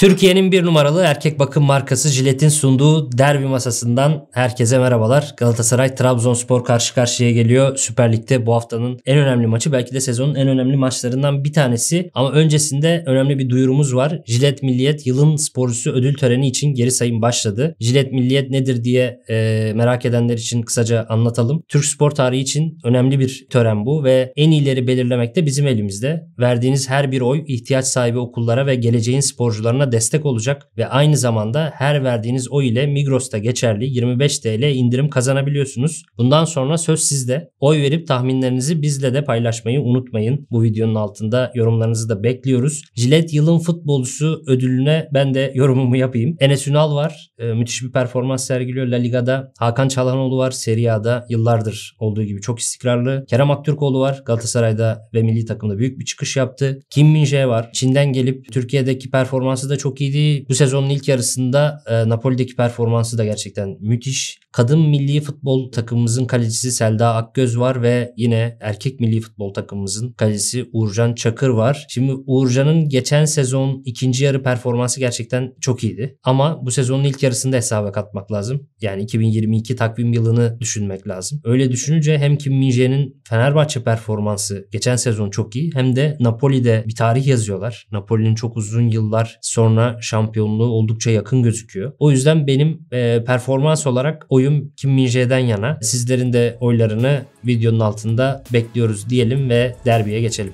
Türkiye'nin bir numaralı erkek bakım markası Jilet'in sunduğu derbi masasından herkese merhabalar. Galatasaray Trabzonspor karşı karşıya geliyor. Süper Lig'de bu haftanın en önemli maçı belki de sezonun en önemli maçlarından bir tanesi. Ama öncesinde önemli bir duyurumuz var. Jilet Milliyet yılın sporcusu ödül töreni için geri sayım başladı. Jilet Milliyet nedir diye e, merak edenler için kısaca anlatalım. Türk spor tarihi için önemli bir tören bu ve en iyileri belirlemek de bizim elimizde. Verdiğiniz her bir oy ihtiyaç sahibi okullara ve geleceğin sporcularına destek olacak ve aynı zamanda her verdiğiniz oy ile Migros'ta geçerli 25 TL indirim kazanabiliyorsunuz. Bundan sonra söz sizde. Oy verip tahminlerinizi bizle de paylaşmayı unutmayın. Bu videonun altında yorumlarınızı da bekliyoruz. Jilet yılın futbolcusu ödülüne ben de yorumumu yapayım. Enes Ünal var. Ee, müthiş bir performans sergiliyor La Liga'da. Hakan Çalhanoğlu var. Serie A'da yıllardır olduğu gibi çok istikrarlı. Kerem Aktürkoğlu var. Galatasaray'da ve milli takımda büyük bir çıkış yaptı. Kim Min var. Çin'den gelip Türkiye'deki performansı da çok iyiydi. Bu sezonun ilk yarısında e, Napoli'deki performansı da gerçekten müthiş. Kadın milli futbol takımımızın kalecisi Selda Akgöz var ve yine erkek milli futbol takımımızın kalecisi Uğurcan Çakır var. Şimdi Uğurcan'ın geçen sezon ikinci yarı performansı gerçekten çok iyiydi. Ama bu sezonun ilk yarısında hesaba katmak lazım. Yani 2022 takvim yılını düşünmek lazım. Öyle düşününce hem Kim Minje'nin Fenerbahçe performansı geçen sezon çok iyi hem de Napoli'de bir tarih yazıyorlar. Napoli'nin çok uzun yıllar sonra sonra şampiyonluğu oldukça yakın gözüküyor. O yüzden benim e, performans olarak oyum Kim Minje'den yana. Sizlerin de oylarını videonun altında bekliyoruz diyelim ve derbiye geçelim.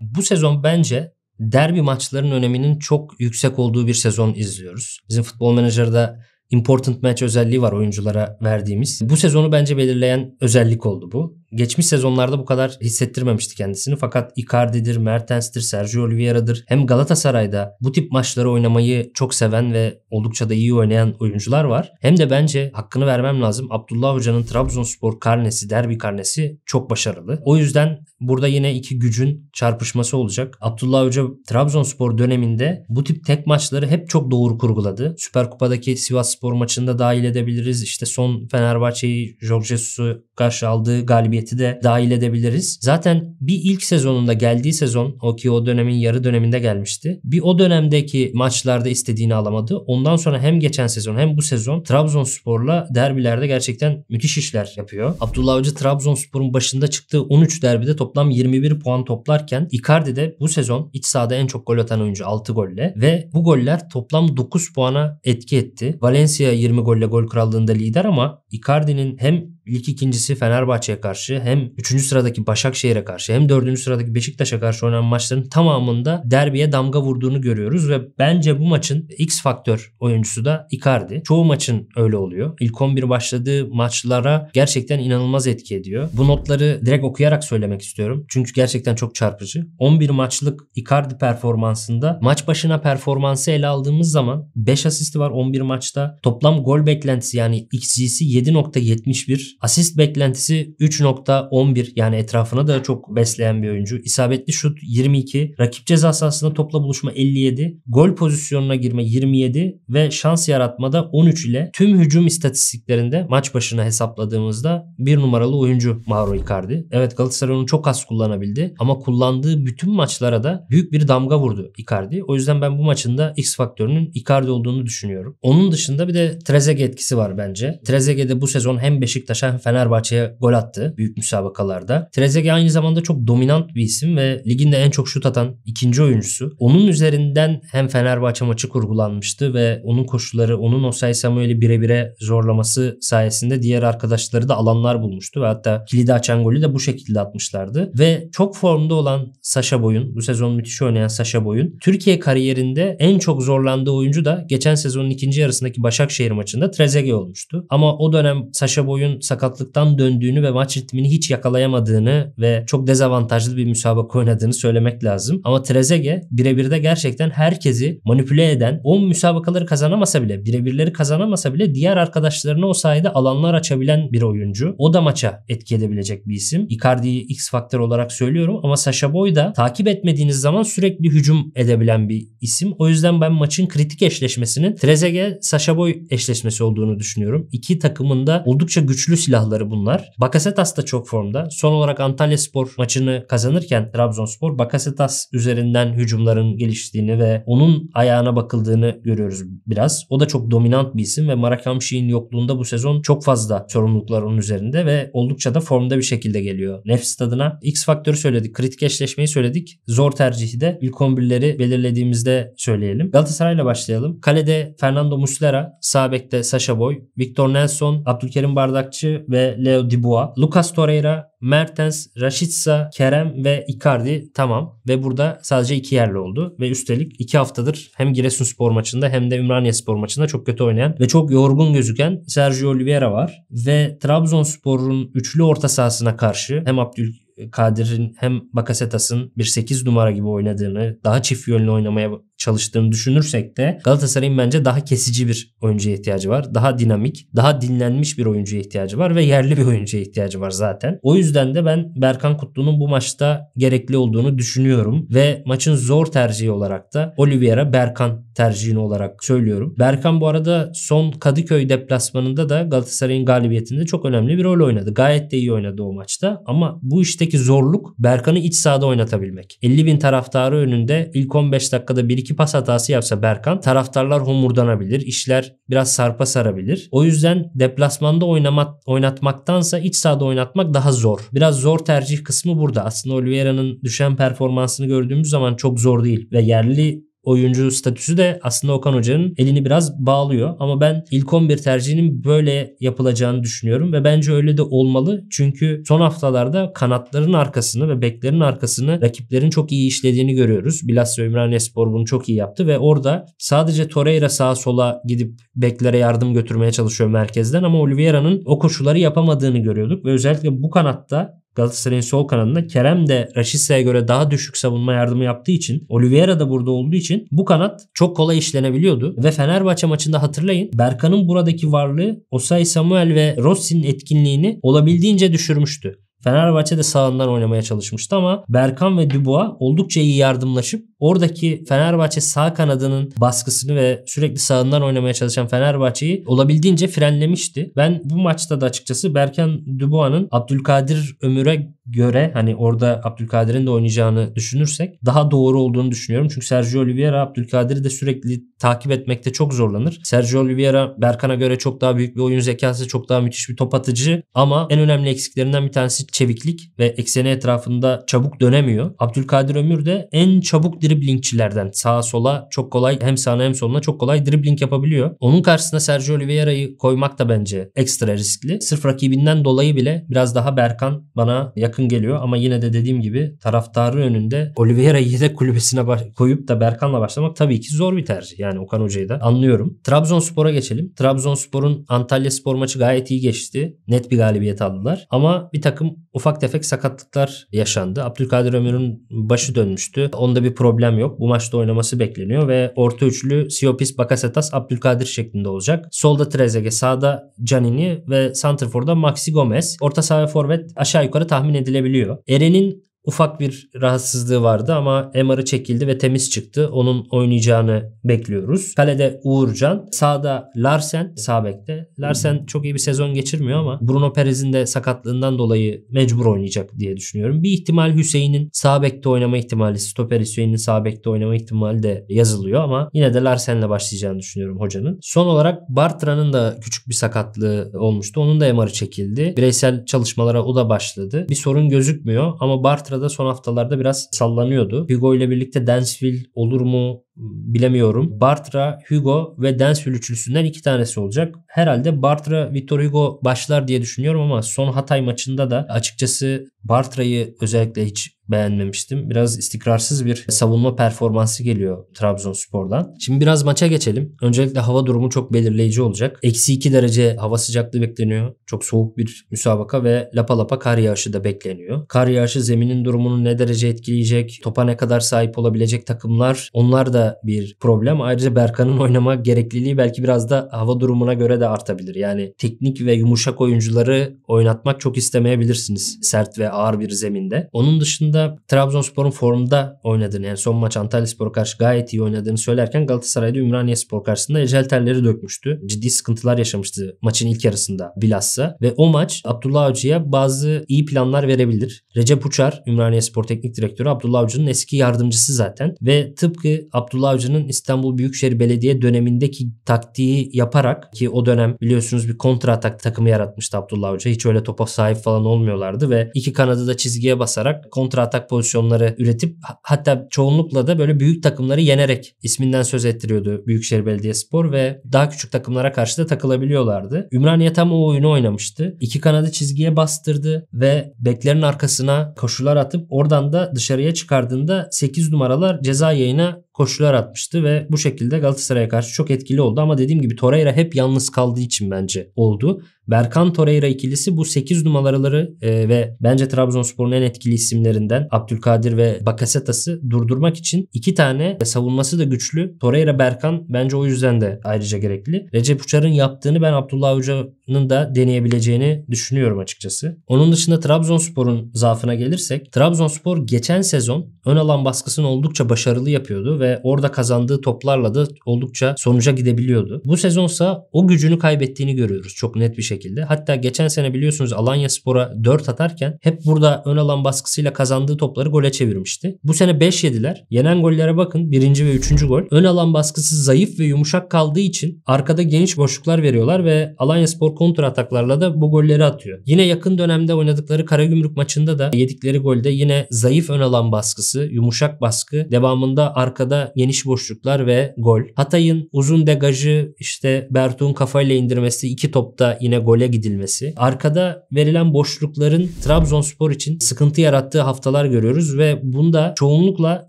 Bu sezon bence derbi maçlarının öneminin çok yüksek olduğu bir sezon izliyoruz. Bizim futbol menajerde important match özelliği var oyunculara verdiğimiz. Bu sezonu bence belirleyen özellik oldu bu geçmiş sezonlarda bu kadar hissettirmemişti kendisini. Fakat Icardi'dir, Mertens'tir, Sergio Oliveira'dır. Hem Galatasaray'da bu tip maçları oynamayı çok seven ve oldukça da iyi oynayan oyuncular var. Hem de bence hakkını vermem lazım. Abdullah Hoca'nın Trabzonspor karnesi, derbi karnesi çok başarılı. O yüzden burada yine iki gücün çarpışması olacak. Abdullah Hoca Trabzonspor döneminde bu tip tek maçları hep çok doğru kurguladı. Süper Kupa'daki Sivas Spor maçında dahil edebiliriz. İşte son Fenerbahçe'yi, Jorge Jesus'u karşı aldığı galibiyeti de dahil edebiliriz. Zaten bir ilk sezonunda geldiği sezon o ki o dönemin yarı döneminde gelmişti. Bir o dönemdeki maçlarda istediğini alamadı. Ondan sonra hem geçen sezon hem bu sezon Trabzonspor'la derbilerde gerçekten müthiş işler yapıyor. Abdullah Avcı Trabzonspor'un başında çıktığı 13 derbide toplam 21 puan toplarken Icardi de bu sezon iç sahada en çok gol atan oyuncu 6 golle ve bu goller toplam 9 puana etki etti. Valencia 20 golle gol krallığında lider ama Icardi'nin hem ilk ikincisi Fenerbahçe'ye karşı hem 3. sıradaki Başakşehir'e karşı hem 4. sıradaki Beşiktaş'a karşı oynanan maçların tamamında derbiye damga vurduğunu görüyoruz ve bence bu maçın X faktör oyuncusu da Icardi. Çoğu maçın öyle oluyor. İlk 11 başladığı maçlara gerçekten inanılmaz etki ediyor. Bu notları direkt okuyarak söylemek istiyorum. Çünkü gerçekten çok çarpıcı. 11 maçlık Icardi performansında maç başına performansı ele aldığımız zaman 5 asisti var 11 maçta. Toplam gol beklentisi yani XG'si 7.71 1. Asist beklentisi 3.11 yani etrafına da çok besleyen bir oyuncu. İsabetli şut 22. Rakip ceza sahasında topla buluşma 57. Gol pozisyonuna girme 27 ve şans yaratmada 13 ile tüm hücum istatistiklerinde maç başına hesapladığımızda bir numaralı oyuncu Mauro Icardi. Evet Galatasaray onu çok az kullanabildi ama kullandığı bütün maçlara da büyük bir damga vurdu Icardi. O yüzden ben bu maçında X faktörünün Icardi olduğunu düşünüyorum. Onun dışında bir de Trezeguet etkisi var bence. Trezeguet'e bu sezon hem Beşiktaş maça Fenerbahçe'ye gol attı büyük müsabakalarda. Trezeguet aynı zamanda çok dominant bir isim ve ligin de en çok şut atan ikinci oyuncusu. Onun üzerinden hem Fenerbahçe maçı kurgulanmıştı ve onun koşulları, onun Osay Samuel'i birebire zorlaması sayesinde diğer arkadaşları da alanlar bulmuştu ve hatta kilidi açan golü de bu şekilde atmışlardı. Ve çok formda olan Sasha Boyun, bu sezon müthiş oynayan Sasha Boyun, Türkiye kariyerinde en çok zorlandığı oyuncu da geçen sezonun ikinci yarısındaki Başakşehir maçında Trezeguet olmuştu. Ama o dönem Sasha Boyun sakatlıktan döndüğünü ve maç ritmini hiç yakalayamadığını ve çok dezavantajlı bir müsabaka oynadığını söylemek lazım. Ama Trezege birebir de gerçekten herkesi manipüle eden, o müsabakaları kazanamasa bile, birebirleri kazanamasa bile diğer arkadaşlarına o sayede alanlar açabilen bir oyuncu. O da maça etki edebilecek bir isim. Icardi'yi X faktör olarak söylüyorum ama Sasha Boy da takip etmediğiniz zaman sürekli hücum edebilen bir isim. O yüzden ben maçın kritik eşleşmesinin Trezege Sasha Boy eşleşmesi olduğunu düşünüyorum. İki takımın da oldukça güçlü silahları bunlar. Bakasetas da çok formda. Son olarak Antalya Spor maçını kazanırken Trabzonspor Bakasetas üzerinden hücumların geliştiğini ve onun ayağına bakıldığını görüyoruz biraz. O da çok dominant bir isim ve Marakamşi'nin yokluğunda bu sezon çok fazla sorumluluklar onun üzerinde ve oldukça da formda bir şekilde geliyor. Nefs tadına X faktörü söyledik. Kritik eşleşmeyi söyledik. Zor tercihi de ilk 11'leri belirlediğimizde söyleyelim. Galatasaray'la başlayalım. Kalede Fernando Muslera, sağ Sasha Boy, Victor Nelson, Abdülkerim Bardakçı, ve Leo Dubois. Lucas Torreira, Mertens, Rashica, Kerem ve Icardi tamam. Ve burada sadece iki yerli oldu. Ve üstelik iki haftadır hem Giresunspor maçında hem de Ümraniyespor maçında çok kötü oynayan ve çok yorgun gözüken Sergio Oliveira var. Ve Trabzonspor'un üçlü orta sahasına karşı hem Abdül Kadir'in hem Bakasetas'ın bir 8 numara gibi oynadığını, daha çift yönlü oynamaya çalıştığını düşünürsek de Galatasaray'ın bence daha kesici bir oyuncuya ihtiyacı var. Daha dinamik, daha dinlenmiş bir oyuncuya ihtiyacı var ve yerli bir oyuncuya ihtiyacı var zaten. O yüzden de ben Berkan Kutlu'nun bu maçta gerekli olduğunu düşünüyorum ve maçın zor tercihi olarak da Oliveira Berkan tercihini olarak söylüyorum. Berkan bu arada son Kadıköy deplasmanında da Galatasaray'ın galibiyetinde çok önemli bir rol oynadı. Gayet de iyi oynadı o maçta ama bu işteki zorluk Berkan'ı iç sahada oynatabilmek. 50 bin taraftarı önünde ilk 15 dakikada 1-2 iki pas hatası yapsa Berkan taraftarlar homurdanabilir. işler biraz sarpa sarabilir. O yüzden deplasmanda oynamak, oynatmaktansa iç sahada oynatmak daha zor. Biraz zor tercih kısmı burada. Aslında Oliveira'nın düşen performansını gördüğümüz zaman çok zor değil. Ve yerli oyuncu statüsü de aslında Okan Hoca'nın elini biraz bağlıyor. Ama ben ilk 11 tercihinin böyle yapılacağını düşünüyorum ve bence öyle de olmalı. Çünkü son haftalarda kanatların arkasını ve beklerin arkasını rakiplerin çok iyi işlediğini görüyoruz. Bilasya Espor bunu çok iyi yaptı ve orada sadece Torreira sağa sola gidip beklere yardım götürmeye çalışıyor merkezden ama Oliveira'nın o koşuları yapamadığını görüyorduk ve özellikle bu kanatta Galatasaray'ın sol kanadında. Kerem de Raşitsa'ya göre daha düşük savunma yardımı yaptığı için Oliveira da burada olduğu için bu kanat çok kolay işlenebiliyordu. Ve Fenerbahçe maçında hatırlayın Berkan'ın buradaki varlığı Osay Samuel ve Rossi'nin etkinliğini olabildiğince düşürmüştü. Fenerbahçe de sağından oynamaya çalışmıştı ama Berkan ve Dubois oldukça iyi yardımlaşıp Oradaki Fenerbahçe sağ kanadının baskısını ve sürekli sağından oynamaya çalışan Fenerbahçe'yi olabildiğince frenlemişti. Ben bu maçta da açıkçası Berkan Dubois'ın Abdülkadir Ömür'e göre hani orada Abdülkadir'in de oynayacağını düşünürsek daha doğru olduğunu düşünüyorum. Çünkü Sergio Oliveira Abdülkadir'i de sürekli takip etmekte çok zorlanır. Sergio Oliveira Berkan'a göre çok daha büyük bir oyun zekası, çok daha müthiş bir top atıcı ama en önemli eksiklerinden bir tanesi çeviklik ve ekseni etrafında çabuk dönemiyor. Abdülkadir Ömür de en çabuk direkt driblingçilerden. Sağa sola çok kolay hem sağına hem soluna çok kolay dribling yapabiliyor. Onun karşısına Sergio Oliveira'yı koymak da bence ekstra riskli. Sırf rakibinden dolayı bile biraz daha Berkan bana yakın geliyor ama yine de dediğim gibi taraftarı önünde Oliveira'yı yedek kulübesine koyup da Berkan'la başlamak tabii ki zor bir tercih. Yani Okan Hoca'yı da anlıyorum. Trabzonspor'a geçelim. Trabzonspor'un Antalya Spor maçı gayet iyi geçti. Net bir galibiyet aldılar. Ama bir takım ufak tefek sakatlıklar yaşandı. Abdülkadir Ömür'ün başı dönmüştü. Onda bir problem problem yok. Bu maçta oynaması bekleniyor ve orta üçlü Siopis, Bakasetas, Abdülkadir şeklinde olacak. Solda Trezeguet, sağda Canini ve Santrfor'da Maxi Gomez. Orta saha forvet aşağı yukarı tahmin edilebiliyor. Eren'in ufak bir rahatsızlığı vardı ama MR'ı çekildi ve temiz çıktı. Onun oynayacağını bekliyoruz. Kalede Uğurcan, sağda Larsen, sağ bekte. Larsen çok iyi bir sezon geçirmiyor ama Bruno Perez'in de sakatlığından dolayı mecbur oynayacak diye düşünüyorum. Bir ihtimal Hüseyin'in sağ bekte oynama ihtimali, stoper Hüseyin'in sağ bekte oynama ihtimali de yazılıyor ama yine de Larsen'le başlayacağını düşünüyorum hocanın. Son olarak Bartra'nın da küçük bir sakatlığı olmuştu. Onun da MR'ı çekildi. Bireysel çalışmalara o da başladı. Bir sorun gözükmüyor ama Bartra Sumatra son haftalarda biraz sallanıyordu. Hugo ile birlikte Dansville olur mu ıı, bilemiyorum. Bartra, Hugo ve Dansville üçlüsünden iki tanesi olacak. Herhalde Bartra, Victor Hugo başlar diye düşünüyorum ama son Hatay maçında da açıkçası Bartra'yı özellikle hiç beğenmemiştim. Biraz istikrarsız bir savunma performansı geliyor Trabzonspor'dan. Şimdi biraz maça geçelim. Öncelikle hava durumu çok belirleyici olacak. Eksi 2 derece hava sıcaklığı bekleniyor. Çok soğuk bir müsabaka ve lapa lapa kar yağışı da bekleniyor. Kar yağışı zeminin durumunu ne derece etkileyecek, topa ne kadar sahip olabilecek takımlar onlar da bir problem. Ayrıca Berkan'ın oynama gerekliliği belki biraz da hava durumuna göre de artabilir. Yani teknik ve yumuşak oyuncuları oynatmak çok istemeyebilirsiniz sert ve ağır bir zeminde. Onun dışında arada Trabzonspor'un formda oynadığını yani son maç Antalyaspor karşı gayet iyi oynadığını söylerken Galatasaray'da Ümraniye Spor karşısında ecel telleri dökmüştü. Ciddi sıkıntılar yaşamıştı maçın ilk yarısında bilhassa ve o maç Abdullah Avcı'ya bazı iyi planlar verebilir. Recep Uçar Ümraniye Spor teknik direktörü Abdullah Avcı'nın eski yardımcısı zaten ve tıpkı Abdullah Avcı'nın İstanbul Büyükşehir Belediye dönemindeki taktiği yaparak ki o dönem biliyorsunuz bir kontra atak takımı yaratmıştı Abdullah Avcı. Hiç öyle topa sahip falan olmuyorlardı ve iki kanadı da çizgiye basarak kontra atak pozisyonları üretip hatta çoğunlukla da böyle büyük takımları yenerek isminden söz ettiriyordu Büyükşehir Belediyespor ve daha küçük takımlara karşı da takılabiliyorlardı. Ümraniye tam o oyunu oynamıştı. İki kanadı çizgiye bastırdı ve beklerin arkasına koşular atıp oradan da dışarıya çıkardığında 8 numaralar ceza yayına koşular atmıştı ve bu şekilde Galatasaray'a karşı çok etkili oldu ama dediğim gibi Torreira hep yalnız kaldığı için bence oldu. Berkan Torreira ikilisi bu 8 numaraları e, ve bence Trabzonspor'un en etkili isimlerinden Abdülkadir ve Bakasetas'ı durdurmak için iki tane ve savunması da güçlü. Torreira Berkan bence o yüzden de ayrıca gerekli. Recep Uçar'ın yaptığını ben Abdullah Hoca da deneyebileceğini düşünüyorum açıkçası. Onun dışında Trabzonspor'un zaafına gelirsek Trabzonspor geçen sezon ön alan baskısını oldukça başarılı yapıyordu ve orada kazandığı toplarla da oldukça sonuca gidebiliyordu. Bu sezonsa o gücünü kaybettiğini görüyoruz çok net bir şekilde. Hatta geçen sene biliyorsunuz Alanya Spor'a 4 atarken hep burada ön alan baskısıyla kazandığı topları gole çevirmişti. Bu sene 5 yediler. Yenen gollere bakın. Birinci ve üçüncü gol. Ön alan baskısı zayıf ve yumuşak kaldığı için arkada geniş boşluklar veriyorlar ve Alanya Spor kontra ataklarla da bu golleri atıyor. Yine yakın dönemde oynadıkları Karagümrük maçında da yedikleri golde yine zayıf ön alan baskısı, yumuşak baskı, devamında arkada geniş boşluklar ve gol. Hatay'ın uzun degajı işte Bertuğ'un kafayla indirmesi, iki topta yine gole gidilmesi. Arkada verilen boşlukların Trabzonspor için sıkıntı yarattığı haftalar görüyoruz ve bunda çoğunlukla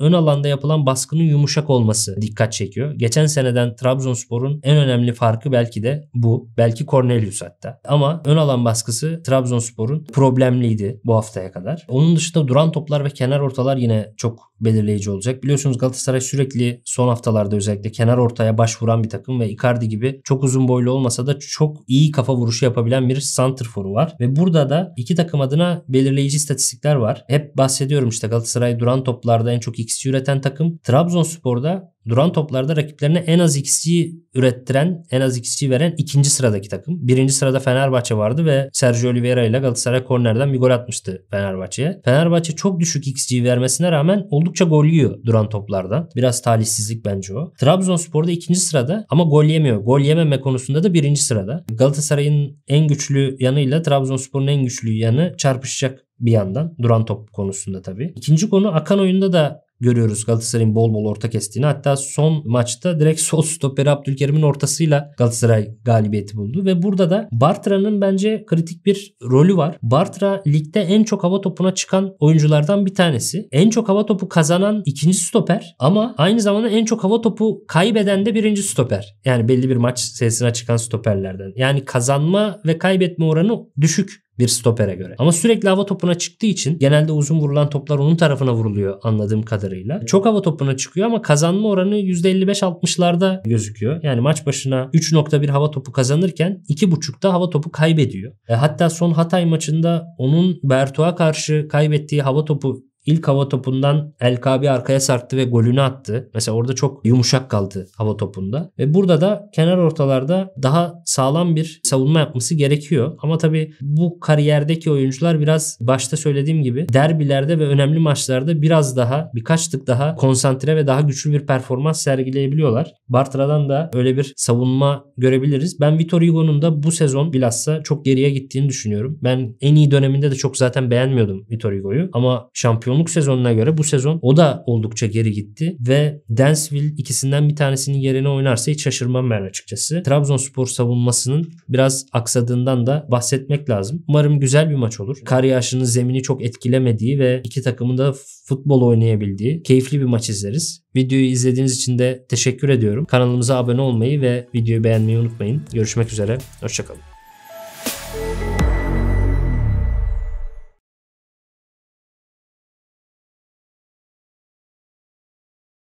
ön alanda yapılan baskının yumuşak olması dikkat çekiyor. Geçen seneden Trabzonspor'un en önemli farkı belki de bu. Belki Cornelius mutluyuz hatta. Ama ön alan baskısı Trabzonspor'un problemliydi bu haftaya kadar. Onun dışında duran toplar ve kenar ortalar yine çok belirleyici olacak. Biliyorsunuz Galatasaray sürekli son haftalarda özellikle kenar ortaya başvuran bir takım ve Icardi gibi çok uzun boylu olmasa da çok iyi kafa vuruşu yapabilen bir santrforu var. Ve burada da iki takım adına belirleyici istatistikler var. Hep bahsediyorum işte Galatasaray duran toplarda en çok xG üreten takım. Trabzonspor'da duran toplarda rakiplerine en az xG ürettiren, en az xG veren ikinci sıradaki takım. Birinci sırada Fenerbahçe vardı ve Sergio Oliveira ile Galatasaray kornerden bir gol atmıştı Fenerbahçe'ye. Fenerbahçe çok düşük xG vermesine rağmen oldukça oldukça gol yiyor duran toplardan. Biraz talihsizlik bence o. Trabzonspor'da ikinci sırada ama gol yemiyor. Gol yememe konusunda da birinci sırada. Galatasaray'ın en güçlü yanıyla Trabzonspor'un en güçlü yanı çarpışacak bir yandan duran top konusunda tabii. İkinci konu akan oyunda da görüyoruz Galatasaray'ın bol bol orta kestiğini. Hatta son maçta direkt sol stoper Abdülkerim'in ortasıyla Galatasaray galibiyeti buldu ve burada da Bartra'nın bence kritik bir rolü var. Bartra ligde en çok hava topuna çıkan oyunculardan bir tanesi. En çok hava topu kazanan ikinci stoper ama aynı zamanda en çok hava topu kaybeden de birinci stoper. Yani belli bir maç sayısına çıkan stoperlerden. Yani kazanma ve kaybetme oranı düşük bir stopere göre. Ama sürekli hava topuna çıktığı için genelde uzun vurulan toplar onun tarafına vuruluyor anladığım kadarıyla. Çok hava topuna çıkıyor ama kazanma oranı %55-60'larda gözüküyor. Yani maç başına 3.1 hava topu kazanırken 2.5'da hava topu kaybediyor. E, hatta son Hatay maçında onun Bertu'a karşı kaybettiği hava topu İlk hava topundan El Kabi arkaya sarktı ve golünü attı. Mesela orada çok yumuşak kaldı hava topunda. Ve burada da kenar ortalarda daha sağlam bir savunma yapması gerekiyor. Ama tabii bu kariyerdeki oyuncular biraz başta söylediğim gibi derbilerde ve önemli maçlarda biraz daha birkaç tık daha konsantre ve daha güçlü bir performans sergileyebiliyorlar. Bartra'dan da öyle bir savunma görebiliriz. Ben Vitor Hugo'nun da bu sezon bilhassa çok geriye gittiğini düşünüyorum. Ben en iyi döneminde de çok zaten beğenmiyordum Vitor Hugo'yu ama şampiyon şampiyonluk sezonuna göre bu sezon o da oldukça geri gitti ve Densville ikisinden bir tanesinin yerine oynarsa hiç şaşırmam ben açıkçası. Trabzonspor savunmasının biraz aksadığından da bahsetmek lazım. Umarım güzel bir maç olur. Kar yağışının zemini çok etkilemediği ve iki takımın da futbol oynayabildiği keyifli bir maç izleriz. Videoyu izlediğiniz için de teşekkür ediyorum. Kanalımıza abone olmayı ve videoyu beğenmeyi unutmayın. Görüşmek üzere. Hoşçakalın.